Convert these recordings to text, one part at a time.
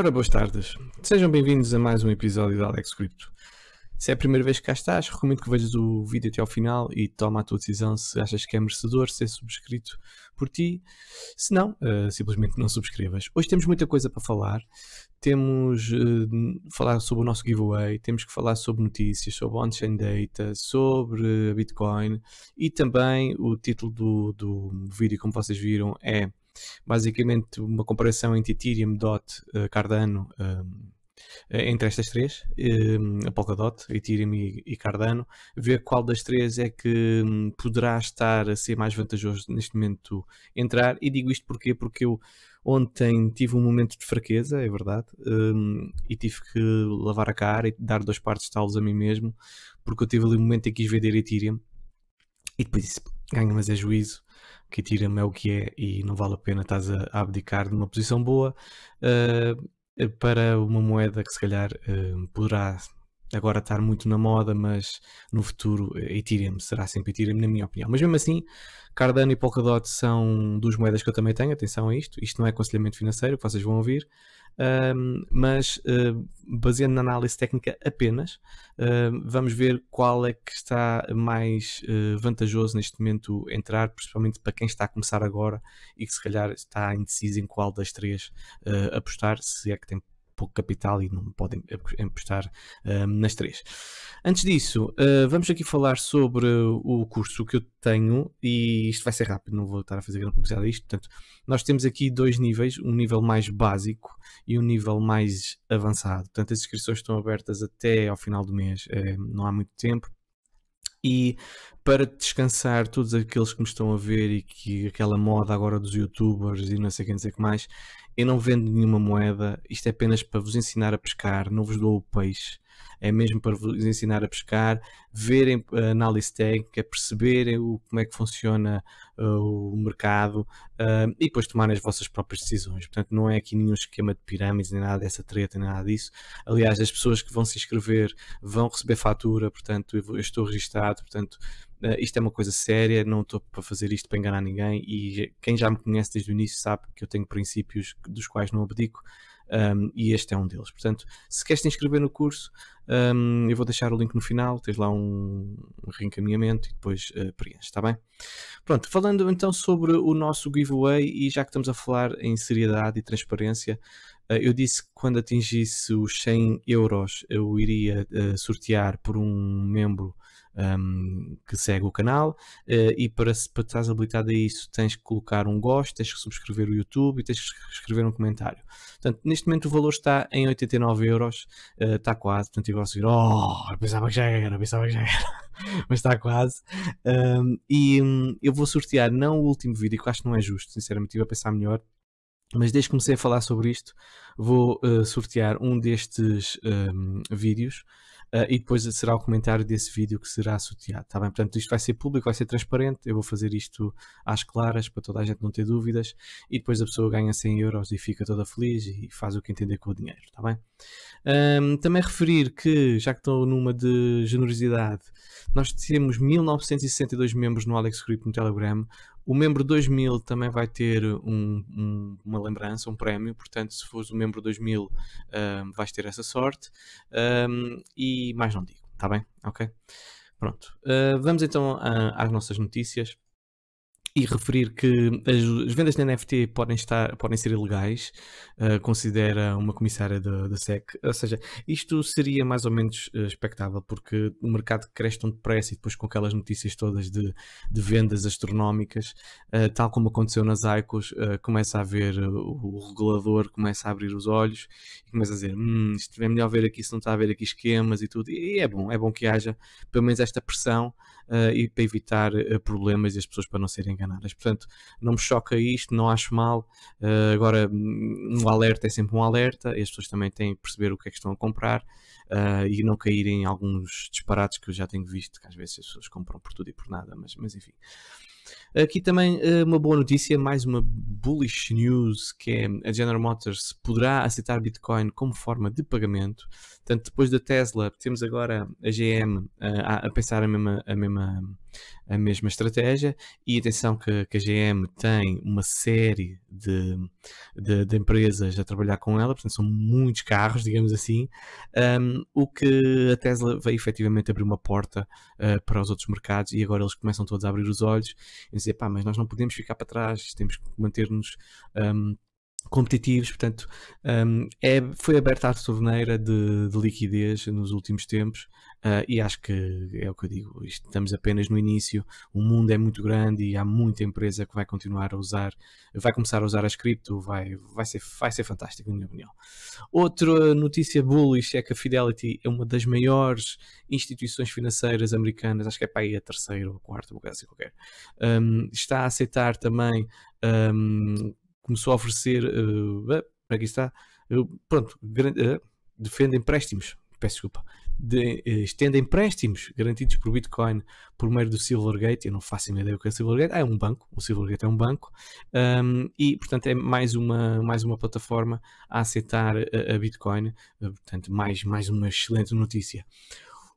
Ora, boas tardes. Sejam bem-vindos a mais um episódio da Alex Crypto. Se é a primeira vez que cá estás, recomendo que vejas o vídeo até ao final e toma a tua decisão se achas que é merecedor ser subscrito por ti. Se não, uh, simplesmente não subscrevas. Hoje temos muita coisa para falar. Temos uh, falar sobre o nosso giveaway, temos que falar sobre notícias, sobre on-chain data, sobre Bitcoin e também o título do, do vídeo, como vocês viram, é basicamente uma comparação entre Ethereum, DOT, eh, Cardano, eh, entre estas três, eh, a Polkadot, Ethereum e Cardano, ver qual das três é que hum, poderá estar a ser mais vantajoso neste momento entrar. E digo isto porque porque eu ontem tive um momento de fraqueza, é verdade, hum, e tive que lavar a cara e dar dois partes de talos a mim mesmo, porque eu tive ali um momento em que quis vender Ethereum e depois disse: ganho, mas é juízo que tira-me é o que é e não vale a pena estás a, abdicar de uma posição boa uh, para uma moeda que se calhar uh, poderá agora estar muito na moda, mas no futuro eh, Ethereum será sempre Ethereum, na minha opinião. Mas mesmo assim, Cardano e Polkadot são duas moedas que eu também tenho, atenção a isto. Isto não é aconselhamento financeiro, que vocês vão ouvir. Um, mas uh, baseando na análise técnica apenas, uh, vamos ver qual é que está mais uh, vantajoso neste momento entrar, principalmente para quem está a começar agora e que se calhar está indeciso em qual das três apostar, se é que tem pouco capital e não podem apostar um, nas três. Antes disso, uh, vamos aqui falar sobre o curso que eu tenho e isto vai ser rápido, não vou estar a fazer grande publicidade a isto. Portanto, nós temos aqui dois níveis, um nível mais básico e um nível mais avançado. Portanto, as inscrições estão abertas até ao final do mês, hum, não há muito tempo e para descansar todos aqueles que me estão a ver e que aquela moda agora dos youtubers e não sei quem dizer que mais, eu não vendo nenhuma moeda, isto é apenas para vos ensinar a pescar, não vos dou o peixe é mesmo para vos ensinar a pescar, verem a eh, análise técnica, perceberem o, como é que funciona uh, o mercado uh, e depois tomarem as vossas próprias decisões. Portanto, não é aqui nenhum esquema de pirâmides, nem nada dessa treta, nem nada disso. Aliás, as pessoas que vão se inscrever vão receber fatura, portanto, eu, eu estou registado, portanto. Uh, isto é uma coisa séria, não estou para fazer isto para enganar ninguém e quem já me conhece desde o início sabe que eu tenho princípios dos quais não abdico um, e este é um deles. Portanto, se queres te inscrever no curso, um, eu vou deixar o link no final, tens lá um reencaminhamento e depois uh, preenches, está bem? Pronto, falando então sobre o nosso giveaway, e já que estamos a falar em seriedade e transparência, uh, eu disse que quando atingisse os 100 euros eu iria uh, sortear por um membro um, que segue o canal uh, e para, para estás habilitado a isso tens que colocar um gosto, tens que subscrever o YouTube e tens que escrever um comentário. Portanto, neste momento o valor está em 89 euros, uh, está quase, portanto eu vou ir, oh, eu pensava que já era, pensava que já era, mas está quase. Um, e um, eu vou sortear não o último vídeo, que acho que não é justo, sinceramente, estive a pensar melhor. Mas desde que comecei a falar sobre isto, vou uh, sortear um destes vídeos Uh, e depois será o comentário desse vídeo que será sorteado, está bem? Portanto, isto vai ser público, vai ser transparente, eu vou fazer isto às claras para toda a gente não ter dúvidas e depois a pessoa ganha 100 euros e fica toda feliz e faz o que entender com o dinheiro, está bem? Um, também referir que, já que estou numa de generosidade, nós temos 1962 membros no Alex Group no Telegram, o membro 2000 também vai ter um, um, uma lembrança, um prémio, portanto, se fores o membro 2000, um, vais ter essa sorte. e mais não digo, tá bem? Ok? Pronto. Uh, vamos então a, ah, às nossas notícias e referir que as, vendas de NFT podem, estar, podem ser ilegais, uh, considera uma comissária da SEC. Ou seja, isto seria mais ou menos uh, expectável, porque o mercado cresce tão depressa e depois com aquelas notícias todas de, de vendas astronómicas, uh, tal como aconteceu nas ICOs, começa a ver o regulador, começa a abrir os olhos e começa a dizer: hum, isto é melhor ver aqui se não está a haver aqui esquemas e tudo. E, é bom, é bom que haja pelo menos esta pressão e para evitar problemas e as pessoas para não serem enganadas. Portanto, não me choca isto, não acho mal. Uh, agora, hum, um alerta é sempre um alerta, e as pessoas também têm que perceber o que é que estão a comprar uh, e não caírem em alguns disparates que eu já tenho visto, que às vezes as pessoas compram por tudo e por nada, mas, mas enfim. Aqui também eh, uma boa notícia, mais uma bullish news, que é a General Motors poderá aceitar Bitcoin como forma de pagamento. Portanto, depois da Tesla, temos agora a GM a, a pensar a mesma, a mesma a mesma estratégia. E atenção que, que a GM tem uma série de, de, de, empresas a trabalhar com ela, portanto são muitos carros, digamos assim, um, o que a Tesla vai efetivamente abrir uma porta uh, para os outros mercados e agora eles começam todos a abrir os olhos e dizer, pá, mas nós não podemos ficar para trás, temos que manter-nos um, competitivos, portanto, um, é, foi aberta a torneira de, de liquidez nos últimos tempos uh, e acho que é o que eu digo, estamos apenas no início, o mundo é muito grande e há muita empresa que vai continuar a usar, vai começar a usar as cripto, vai, vai, ser, vai ser fantástico, na minha opinião. Outra notícia bullish é que a Fidelity é uma das maiores instituições financeiras americanas, acho que é para aí a terceira ou a quarta, ou assim qualquer, um, está a aceitar também um, começou a oferecer, uh, eh, aqui eh, é está, uh, pronto, uh, defende empréstimos, peço desculpa, de, uh, estende empréstimos garantidos por Bitcoin por meio do Silvergate, eu não faço ideia do que é Silvergate, ah, é um banco, o Silvergate é um banco, um, e portanto é mais uma, mais uma plataforma a aceitar a, a Bitcoin, portanto mais, mais uma excelente notícia.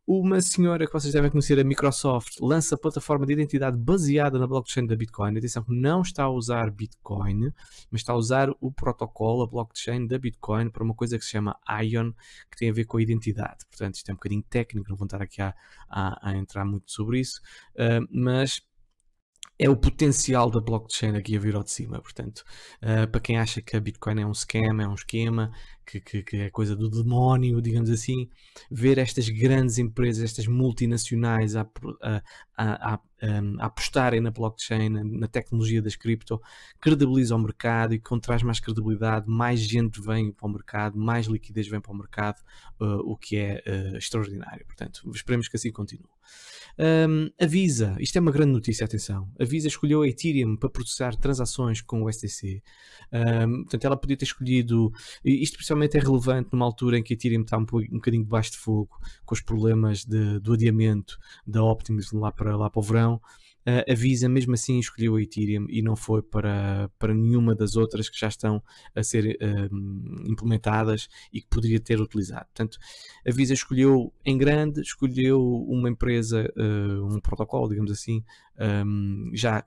Uma senhora que vocês devem conhecer, a Microsoft, lança plataforma de identidade baseada na blockchain da Bitcoin. Atenção, não está a usar Bitcoin, mas está a usar o protocolo, a blockchain da Bitcoin, para uma coisa que se chama ION, que tem a ver com a identidade. Portanto, isto é um bocadinho técnico, não vou estar aqui a, a, a entrar muito sobre isso, uh, mas é o potencial da blockchain aqui a vir ao de cima. Portanto, uh, para quem acha que a Bitcoin é um esquema, é um esquema, que, que, que é coisa do demónio, digamos assim, ver estas grandes empresas, estas multinacionais a, a, a, hum, a apostarem na blockchain, na, na, tecnologia das cripto, credibiliza o mercado e quando traz mais credibilidade, mais gente vem para o mercado, mais liquidez vem para o mercado, uh, o que é uh, extraordinário. Portanto, esperemos que assim continue. Um, a Visa, isto é uma grande notícia, atenção. A Visa escolheu a Ethereum para processar transações com o STC. Um, portanto, ela podia ter escolhido, isto especialmente é relevante numa altura em que a Ethereum está um, um bocadinho debaixo de fogo, com os problemas de, do adiamento da Optimus lá para, lá para o verão. Uh, a Visa mesmo assim escolheu a Ethereum e não foi para, para nenhuma das outras que já estão a ser uh, implementadas e que poderia ter utilizado. Portanto, a Visa escolheu em grande, escolheu uma empresa, uh, um protocolo, digamos assim, um, já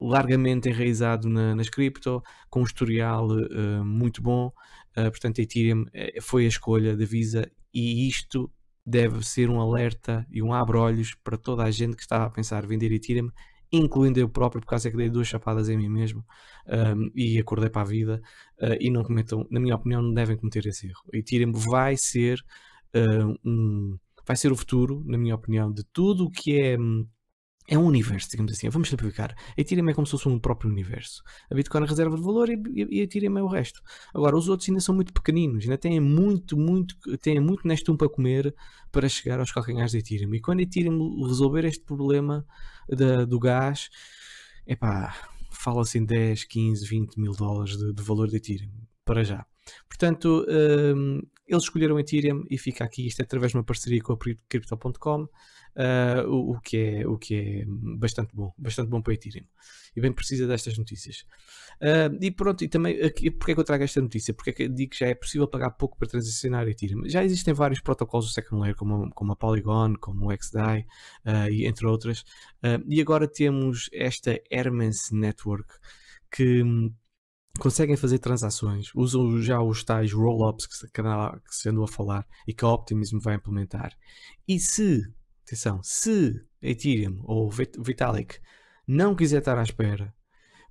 largamente enraizado na, nas cripto, com um historial hum, muito bom ah, portanto, Ethereum eh, foi a escolha da Visa e isto deve ser um alerta e um abre-olhos para toda a gente que está a pensar vender Ethereum, incluindo eu próprio, por causa é que dei duas chapadas em mim mesmo um, e acordei para a vida. Uh, e não cometam, na minha opinião, não devem cometer esse erro. Ethereum vai ser uh, um. Vai ser o futuro, na minha opinião, de tudo o que é hum, é um universo, digamos assim. Vamos simplificar. Ethereum é como se fosse um próprio universo. A Bitcoin é a reserva de valor e, e, e Ethereum é o resto. Agora, os outros ainda são muito pequeninos, ainda têm muito, muito, têm muito neste um para comer para chegar aos calcanhares de Ethereum. E quando Ethereum resolver este problema da, do gás, epá, fala-se em 10, 15, 20 mil dólares de, de valor de Ethereum, para já. Portanto, um, eles escolheram Ethereum e fica aqui isto é através de uma parceria com a Crypto.com, uh, ah, o, o, que é, o que é bastante bom, bastante bom para Ethereum. E bem precisa destas notícias. Uh, e pronto, e também, aqui, porque é que eu trago esta notícia? Porque é que eu digo que já é possível pagar pouco para transacionar Ethereum? Já existem vários protocolos do second layer, como, como a Polygon, como o XDAI, uh, ah, e entre outras. e agora temos esta Hermes Network, que hum, conseguem fazer transações, usam já os tais roll-ups que, se, que se andou a falar e que a Optimism vai implementar. E se, atenção, se Ethereum ou Vitalik não quiser estar à espera,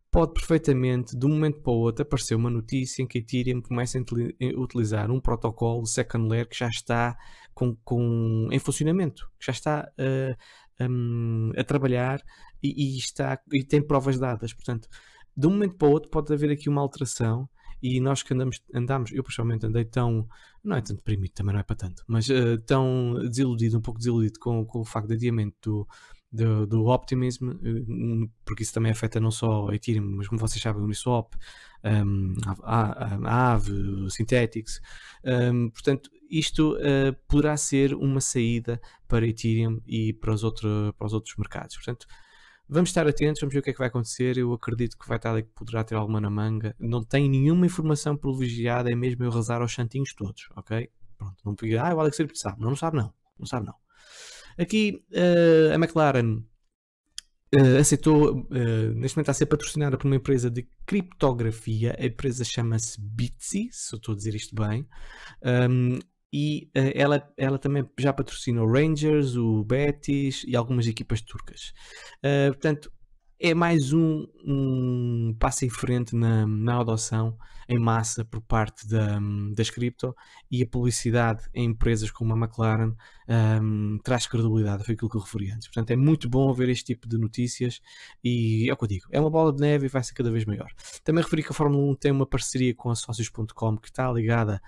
pode perfeitamente, de um momento para o outro, aparecer uma notícia em que Ethereum começa a utilizar um protocolo second layer que já está com, com em funcionamento, que já está uh, eh, um, a trabalhar e, e, está, e tem provas dadas. Portanto, de um momento para o outro pode haver aqui uma alteração e nós que andamos, andamos eu pessoalmente andei tão, não é tanto deprimido, também não é para tanto, mas uh, tão desiludido, um pouco desiludido com, com o facto de adiamento do, do, do Optimism, eh, porque isso também afeta não só a Ethereum, mas como vocês sabem, o Uniswap, um, ehm, a, a, AVE, o Synthetics, um, ehm, portanto isto uh, poderá ser uma saída para Ethereum e para os, outro, para os outros mercados, portanto Vamos estar atentos, vamos ver o que é que vai acontecer. Eu acredito que vai estar ali que poderá ter alguma na manga. Não tem nenhuma informação privilegiada, é mesmo eu rezar aos santinhos todos, ok? Pronto, não peguei, ah, o Alex Sirp sabe. Não, não sabe não, não sabe não. Aqui uh, a McLaren uh, aceitou, uh, neste momento está a ser patrocinada por uma empresa de criptografia, a empresa chama-se Bitsy, se eu estou a dizer isto bem. Um, e uh, ela, ela também já patrocina o Rangers, o Betis e algumas equipas turcas. Uh, portanto, é mais um, um, passo em frente na, na adoção em massa por parte da, das cripto e a publicidade em empresas como a McLaren um, ehm, traz credibilidade, foi aquilo que eu referi antes. Portanto, é muito bom ver este tipo de notícias e é o que eu digo, é uma bola de neve e vai ser cada vez maior. Também referi que a Fórmula 1 tem uma parceria com a Sócios.com que está ligada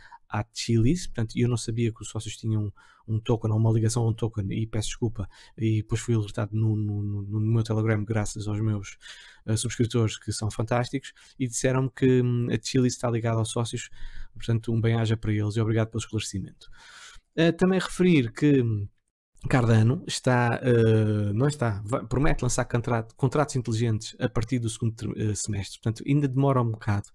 Chili's, portanto, eu não sabia que os sócios tinham um, um token ou uma ligação a um token e peço desculpa, e depois fui alertado no, no, no, meu Telegram graças aos meus uh, subscritores que são fantásticos e disseram-me que hum, a Chili's está ligada aos sócios, portanto um bem-aja para eles e obrigado pelo esclarecimento. Uh, também referir que hum, Cardano está, uh, não está, vai, promete lançar contrato, contratos inteligentes a partir do segundo semestre, portanto ainda demora um bocado,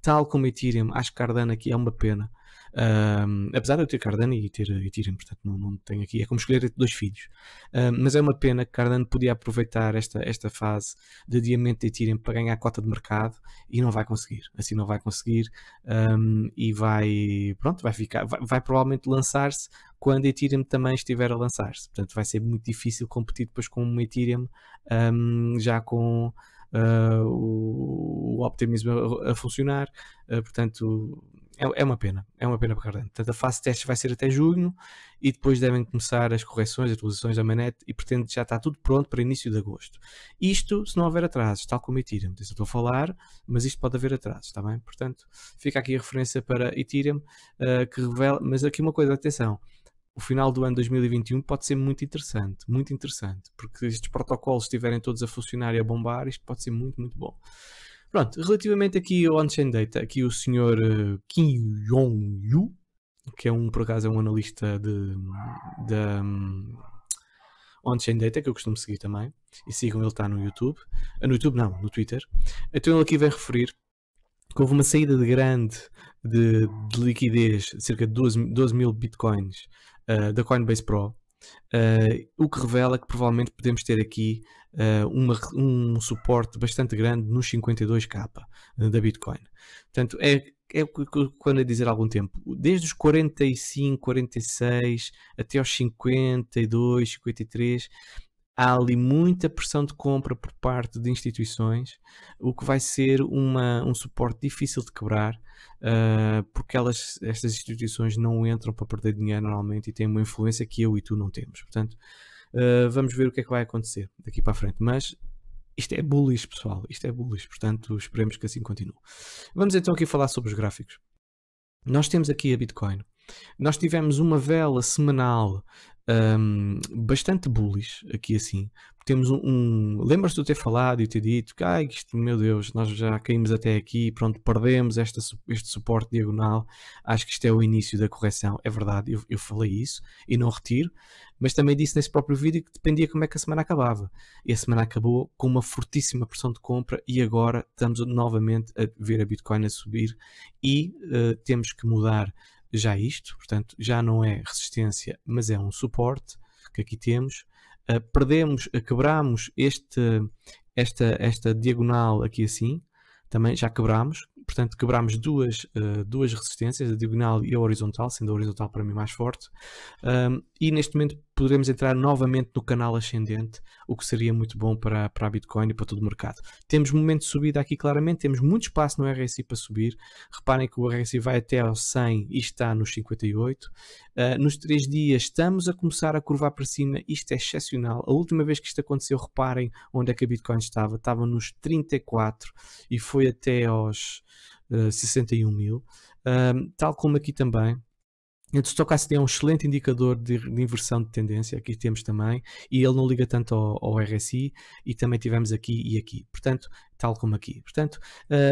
tal como Ethereum, acho que Cardano aqui é uma pena, um, apesar de eu ter Cardano e ter Ethereum, portanto não, não tenho aqui, é como escolher entre dois filhos. Um, mas é uma pena que Cardano podia aproveitar esta, esta fase de adiamento de Ethereum para ganhar a cota de mercado e não vai conseguir. Assim não vai conseguir um, e vai, pronto, vai ficar, vai, vai provavelmente lançar-se quando Ethereum também estiver a lançar-se. Portanto vai ser muito difícil competir depois com um Ethereum já com. Uh, o, o optimismo a, a funcionar, uh, portanto é, é, uma pena, é uma pena para Cardano. Portanto, a fase de testes vai ser até junho e depois devem começar as correções, as atualizações da manete e pretende já estar tudo pronto para início de agosto. Isto se não houver atrasos, tal como Ethereum. estou a falar, mas isto pode haver atrasos, está bem? Portanto, fica aqui a referência para Ethereum uh, que revela. Mas aqui uma coisa, atenção. O final do ano 2021 pode ser muito interessante, muito interessante, porque se estes protocolos estiverem todos a funcionar e a bombar, isto pode ser muito, muito bom. Pronto, relativamente aqui ao on-chain data, aqui o senhor eh, Kim Yong-yu, que é um, por acaso, é um analista de, de um, on-chain data, que eu costumo seguir também, e sigam, ele está no YouTube, ah, no YouTube não, no Twitter, então ele aqui vem referir que houve uma saída de grande de, de liquidez, cerca de 12, 12 mil bitcoins, uh, da Coinbase Pro, Uh, o que revela que provavelmente podemos ter aqui uh, uma, um suporte bastante grande nos 52k eh, da Bitcoin. Portanto, é, é quando a dizer há algum tempo, desde os 45, 46 até aos 52, 53, há ali muita pressão de compra por parte de instituições, o que vai ser uma, um suporte difícil de quebrar, uh, porque elas, estas instituições não entram para perder dinheiro normalmente e têm uma influência que eu e tu não temos. Portanto, uh, vamos ver o que é que vai acontecer daqui para a frente. Mas isto é bullish, pessoal. Isto é bullish. Portanto, esperemos que assim continue. Vamos então aqui falar sobre os gráficos. Nós temos aqui a Bitcoin. Nós tivemos uma vela semanal um, bastante bullish aqui assim. Temos um. um Lembras-te de eu ter falado e ter dito que, ai, isto, meu Deus, nós já caímos até aqui, pronto, perdemos esta, este suporte diagonal. Acho que isto é o início da correção. É verdade, eu, eu falei isso e não retiro, mas também disse nesse próprio vídeo que dependia como é que a semana acabava. E a semana acabou com uma fortíssima pressão de compra e agora estamos novamente a ver a Bitcoin a subir e uh, temos que mudar já isto, portanto, já não é resistência, mas é um suporte que aqui temos. Uh, perdemos, uh, quebramos este, esta, esta diagonal aqui assim, também já quebramos, portanto quebramos duas, uh, duas resistências, a diagonal e a horizontal, sendo a horizontal para mim mais forte e neste momento poderemos entrar novamente no canal ascendente, o que seria muito bom para, para a Bitcoin e para todo o mercado. Temos momento de subida aqui claramente, temos muito espaço no RSI para subir. Reparem que o RSI vai até aos 100 e está nos 58. Uh, ah, nos 3 dias estamos a começar a curvar para cima, isto é excepcional. A última vez que isto aconteceu, reparem onde é que a Bitcoin estava, estava nos 34 e foi até aos uh, ah, 61 mil. Uh, tal como aqui também, o estocástica é um excelente indicador de, de, inversão de tendência, aqui temos também, e ele não liga tanto ao, ao, RSI, e também tivemos aqui e aqui, portanto, tal como aqui. Portanto,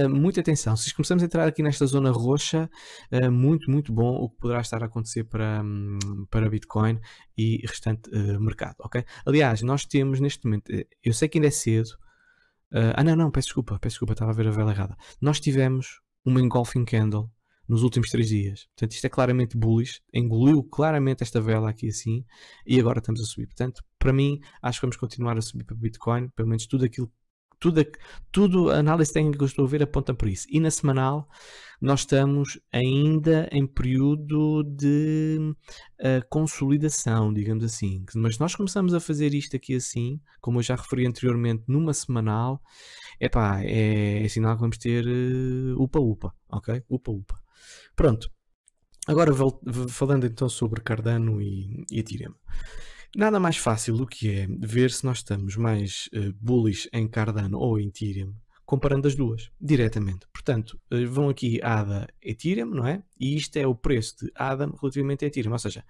uh, muita atenção, se começamos a entrar aqui nesta zona roxa, uh, muito, muito bom o que poderá estar a acontecer para, hum, para Bitcoin e restante uh, mercado, ok? Aliás, nós temos neste momento, eu sei que ainda é cedo, ah não, não, peço desculpa, peço desculpa, estava a ver a vela errada. Nós tivemos uma engulfing candle nos últimos três dias. Portanto, isto é claramente bullish, engoliu claramente esta vela aqui assim e agora estamos a subir. Portanto, para mim, acho que vamos continuar a subir para Bitcoin, pelo menos tudo aquilo tudo, tudo a análise técnica que eu estou a ver aponta para isso. E na semanal nós estamos ainda em período de uh, consolidação, digamos assim. Mas nós começamos a fazer isto aqui assim, como eu já referi anteriormente, numa semanal, epá, é, é sinal que vamos ter eh, upa-upa, uh, ok? Upa-upa. Pronto. Agora falando então sobre Cardano e, e Ethereum. Nada mais fácil do que é ver se nós estamos mais uh, bullish em Cardano ou em Ethereum, comparando as duas, diretamente. Portanto, eh, vão aqui ADA Ethereum, não é? E isto é o preço de ADA relativamente a Ethereum. Ou seja,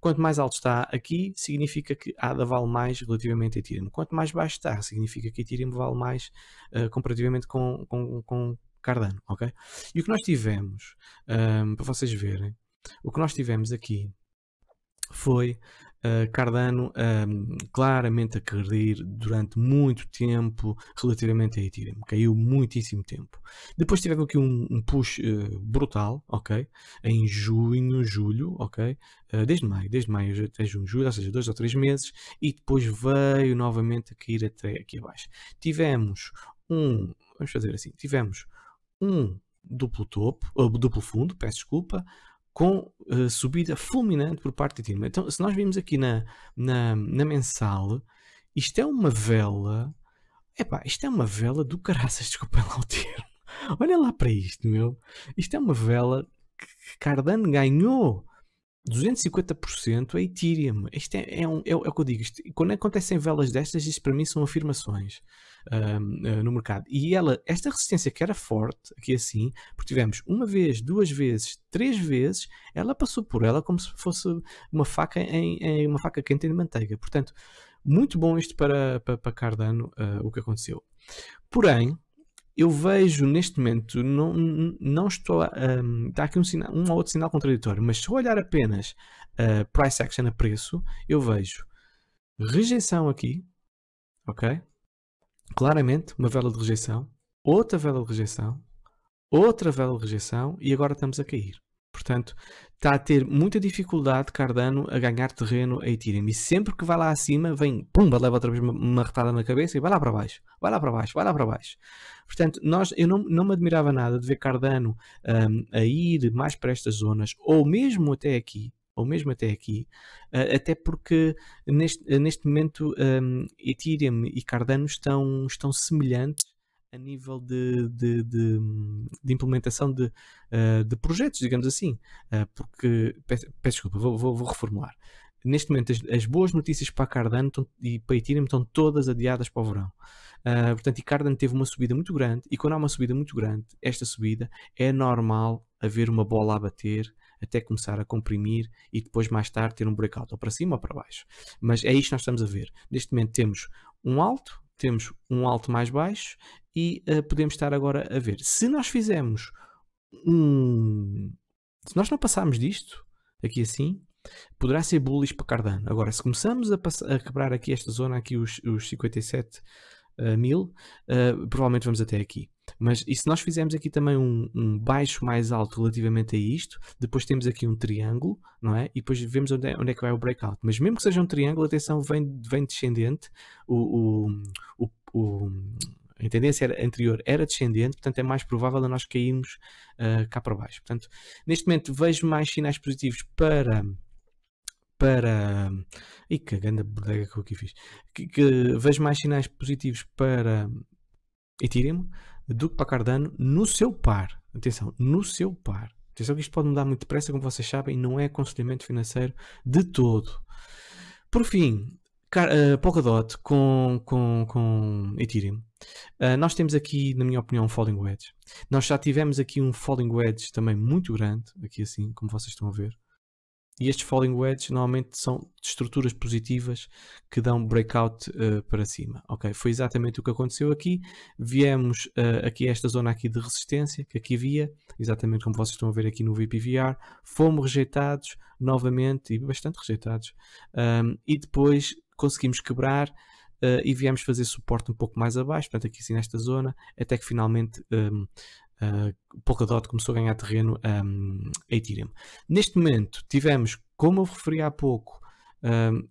quanto mais alto está aqui, significa que ADA vale mais relativamente a Ethereum. Quanto mais baixo está, significa que Ethereum vale mais uh, comparativamente com, com, com Cardano, ok? E o que nós tivemos, um, para vocês verem, o que nós tivemos aqui foi uh, Cardano um, claramente a cair durante muito tempo relativamente a Ethereum. Caiu muitíssimo tempo. Depois tivemos aqui um, um push uh, brutal, ok? Em junho, julho, ok? Uh, desde maio, desde maio até junho, julho, ou seja, dois ou três meses. E depois veio novamente a cair até aqui abaixo. Tivemos um... Vamos fazer assim. Tivemos um duplo topo, ou duplo fundo, peço desculpa, com uh, subida fulminante por parte de Tirma. Então, se nós vimos aqui na, na, na mensal, isto é uma vela. Epá, isto é uma vela do caraças, desculpa lá o termo. Olha lá para isto, meu. Isto é uma vela que Cardano ganhou 250% a Ethereum. Isto é, é, um, é, é o que eu digo. Isto, quando acontecem velas destas, isto para mim são afirmações um, ah, no mercado. E ela, esta resistência que era forte, aqui assim, porque tivemos uma vez, duas vezes, três vezes, ela passou por ela como se fosse uma faca em, em uma faca quente de manteiga. Portanto, muito bom isto para, para, para Cardano, uh, o que aconteceu. Porém, eu vejo neste momento, não, não estou. Um, está aqui um, sinal, um ou outro sinal contraditório, mas se eu olhar apenas uh, price action a preço, eu vejo rejeição aqui, ok? claramente uma vela de rejeição, outra vela de rejeição, outra vela de rejeição e agora estamos a cair. Portanto, está a ter muita dificuldade Cardano a ganhar terreno a Ethereum. E sempre que vai lá acima, vem, pumba, leva outra vez uma, uma retada na cabeça e vai lá para baixo, vai lá para baixo, vai lá para baixo. Portanto, nós, eu não, não me admirava nada de ver Cardano um, a ir mais para estas zonas, ou mesmo até aqui, ou mesmo até aqui, ah, até porque neste, ah, neste momento um, Ethereum e Cardano estão, estão semelhantes a nível de, de, de, de implementação de, ah, de projetos, digamos assim, porque, peço, peço desculpa, vou, vou, vou reformular neste momento as, as, boas notícias para Cardano estão, e para Ethereum estão todas adiadas para o verão. Uh, portanto, e Cardano teve uma subida muito grande e quando há uma subida muito grande, esta subida é normal haver uma bola a bater até começar a comprimir e depois mais tarde ter um breakout ou para cima ou para baixo. Mas é isto que nós estamos a ver. Neste momento temos um alto, temos um alto mais baixo e uh, podemos estar agora a ver. Se nós fizermos um... Se nós não passarmos disto, aqui assim, poderá ser bullish para Cardano. Agora, se começamos a, a quebrar aqui esta zona, aqui os, os 57 uh, eh, mil, uh, provavelmente vamos até aqui. Mas e se nós fizermos aqui também um, um, baixo mais alto relativamente a isto, depois temos aqui um triângulo, não é? E depois vemos onde é, onde é que vai o breakout. Mas mesmo que seja um triângulo, atenção, vem, vem descendente, o, o, o, a tendência anterior era descendente, portanto é mais provável a nós cairmos uh, cá para baixo. Portanto, neste momento vejo mais sinais positivos para para. e que grande bodega que eu aqui fiz. Que, que vejo mais sinais positivos para e Ethereum do que para Cardano no seu par. Atenção, no seu par. Atenção que isto pode mudar muito depressa, como vocês sabem, não é aconselhamento financeiro de todo. Por fim, eh, Polkadot com, com, com Ethereum. Uh, nós temos aqui, na minha opinião, um falling wedge. Nós já tivemos aqui um falling wedge também muito grande, aqui assim, como vocês estão a ver. E estes falling wedges normalmente são estruturas positivas que dão breakout uh, para cima. Ok, foi exatamente o que aconteceu aqui. Viemos uh, aqui a esta zona aqui de resistência que aqui havia, exatamente como vocês estão a ver aqui no VPVR. Fomos rejeitados novamente e bastante rejeitados. Um, ehm, e depois conseguimos quebrar uh, e viemos fazer suporte um pouco mais abaixo, portanto aqui assim nesta zona, até que finalmente um, ehm, uh, ah, Polkadot começou a ganhar terreno um, a Ethereum. Neste momento, tivemos, como eu referi há pouco,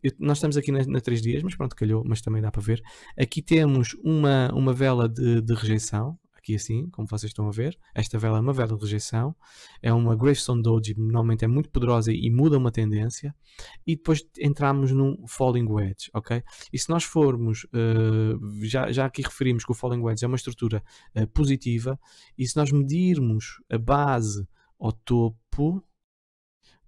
eu, nós estamos aqui na, na 3 dias, mas pronto, calhou, mas também dá para ver. Aqui temos uma, uma vela de, de rejeição, aqui assim, como vocês estão a ver. Esta vela é uma vela de rejeição, é uma gravestone doji, normalmente é muito poderosa e muda uma tendência. E depois entramos num falling wedge, ok? E se nós formos, uh, já, já aqui referimos que o falling wedge é uma estrutura uh, positiva, e se nós medirmos a base ao topo,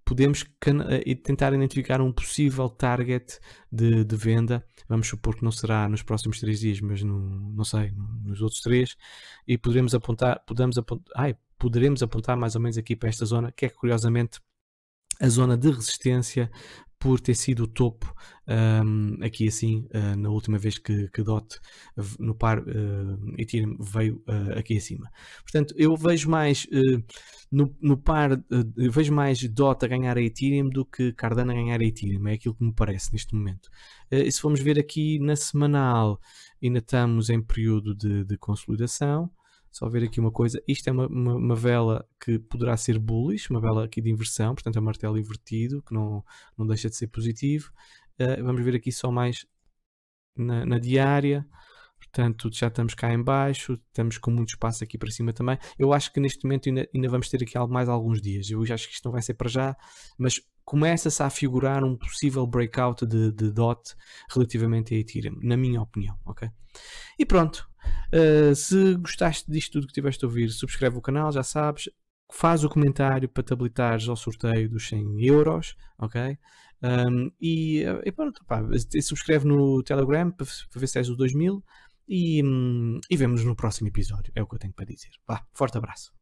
podemos eh, tentar identificar um possível target de, de, venda. Vamos supor que não será nos próximos três dias, mas no, não sei, nos outros três, e poderemos apontar, podemos apontar, ai, poderemos apontar mais ou menos aqui para esta zona, que é que curiosamente a zona de resistência por ter sido o topo um, aqui assim uh, na última vez que, que DOT no par uh, Ethereum veio uh, aqui acima. Portanto, eu vejo mais uh, no, no, par, vejo mais DOT a ganhar a Ethereum do que Cardano a ganhar a Ethereum, é aquilo que me parece neste momento. e se formos ver aqui na semanal, ainda estamos em período de, de consolidação, só ver aqui uma coisa. Isto é uma, uma, uma, vela que poderá ser bullish, uma vela aqui de inversão, portanto é martelo invertido, que não, não deixa de ser positivo. Uh, vamos ver aqui só mais na, na diária. Portanto, já estamos cá em baixo, estamos com muito espaço aqui para cima também. Eu acho que neste momento ainda, ainda vamos ter aqui mais alguns dias. Eu já acho que isto não vai ser para já, mas começa-se a figurar um possível breakout de, de DOT relativamente a Ethereum, na minha opinião, ok? E pronto, Uh, se gostaste disto tudo que tiveste a ouvir, subscreve o canal, já sabes. Faz o comentário para te habilitares ao sorteio dos 100 euros, ok? Um, e, ah, e pronto, pá, subscreve no Telegram para, ver se és o 2000 e, hum, e vemos no próximo episódio. É o que eu tenho para dizer. Vá, forte abraço.